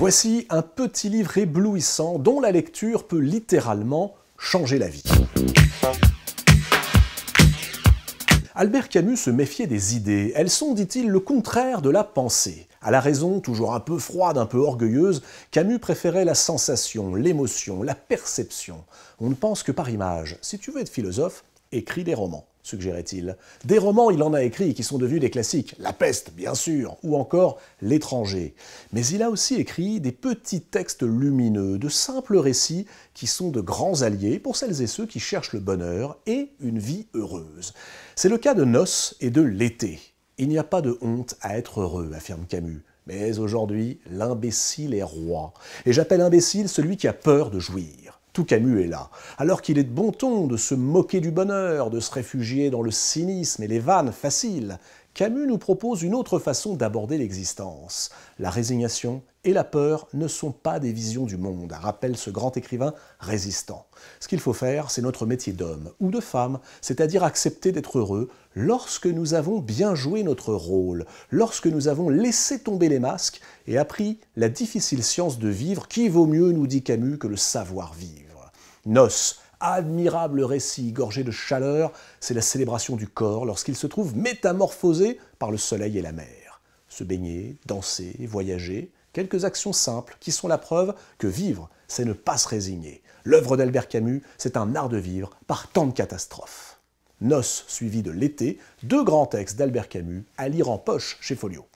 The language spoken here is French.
Voici un petit livre éblouissant dont la lecture peut littéralement changer la vie. Albert Camus se méfiait des idées. Elles sont, dit-il, le contraire de la pensée. À la raison, toujours un peu froide, un peu orgueilleuse, Camus préférait la sensation, l'émotion, la perception. On ne pense que par image. Si tu veux être philosophe, écrit des romans, suggérait-il. Des romans, il en a écrit qui sont devenus des classiques, La peste, bien sûr, ou encore L'étranger. Mais il a aussi écrit des petits textes lumineux, de simples récits qui sont de grands alliés pour celles et ceux qui cherchent le bonheur et une vie heureuse. C'est le cas de Noces et de L'été. Il n'y a pas de honte à être heureux, affirme Camus. Mais aujourd'hui, l'imbécile est roi. Et j'appelle imbécile celui qui a peur de jouir. Camus est là. Alors qu'il est de bon ton de se moquer du bonheur, de se réfugier dans le cynisme et les vannes faciles, Camus nous propose une autre façon d'aborder l'existence. La résignation et la peur ne sont pas des visions du monde, rappelle ce grand écrivain résistant. Ce qu'il faut faire, c'est notre métier d'homme ou de femme, c'est-à-dire accepter d'être heureux lorsque nous avons bien joué notre rôle, lorsque nous avons laissé tomber les masques et appris la difficile science de vivre qui vaut mieux, nous dit Camus, que le savoir vivre noces. Admirable récit gorgé de chaleur, c'est la célébration du corps lorsqu'il se trouve métamorphosé par le soleil et la mer. Se baigner, danser, voyager, quelques actions simples qui sont la preuve que vivre, c'est ne pas se résigner. L'œuvre d'Albert Camus, c'est un art de vivre par tant de catastrophes. Noces suivi de l'été, deux grands textes d'Albert Camus à lire en poche chez Folio.